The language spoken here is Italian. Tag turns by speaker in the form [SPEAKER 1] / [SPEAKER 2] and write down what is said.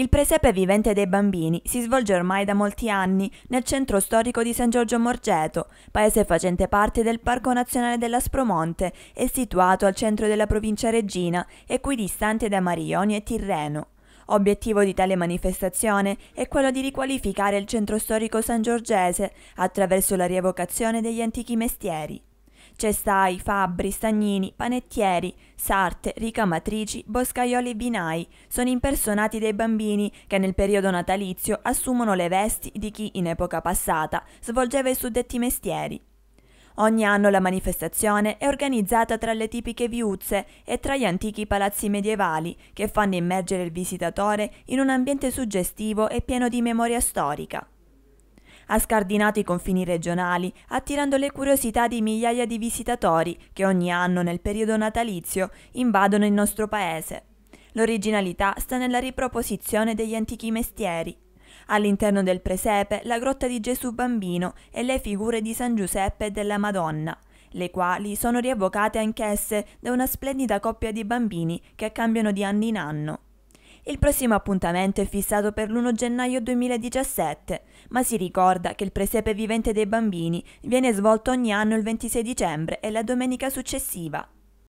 [SPEAKER 1] Il presepe vivente dei bambini si svolge ormai da molti anni nel centro storico di San Giorgio Morgeto, paese facente parte del Parco Nazionale dell'Aspromonte e situato al centro della provincia reggina, equidistante da Marioni e Tirreno. Obiettivo di tale manifestazione è quello di riqualificare il centro storico sangiorgese attraverso la rievocazione degli antichi mestieri. Cestai, fabbri, stagnini, panettieri, sarte, ricamatrici, boscaioli e binai sono impersonati dei bambini che nel periodo natalizio assumono le vesti di chi in epoca passata svolgeva i suddetti mestieri. Ogni anno la manifestazione è organizzata tra le tipiche viuzze e tra gli antichi palazzi medievali che fanno immergere il visitatore in un ambiente suggestivo e pieno di memoria storica ha scardinato i confini regionali, attirando le curiosità di migliaia di visitatori che ogni anno nel periodo natalizio invadono il nostro paese. L'originalità sta nella riproposizione degli antichi mestieri. All'interno del presepe la grotta di Gesù Bambino e le figure di San Giuseppe e della Madonna, le quali sono rievocate anch'esse da una splendida coppia di bambini che cambiano di anno in anno. Il prossimo appuntamento è fissato per l'1 gennaio 2017, ma si ricorda che il presepe vivente dei bambini viene svolto ogni anno il 26 dicembre e la domenica successiva.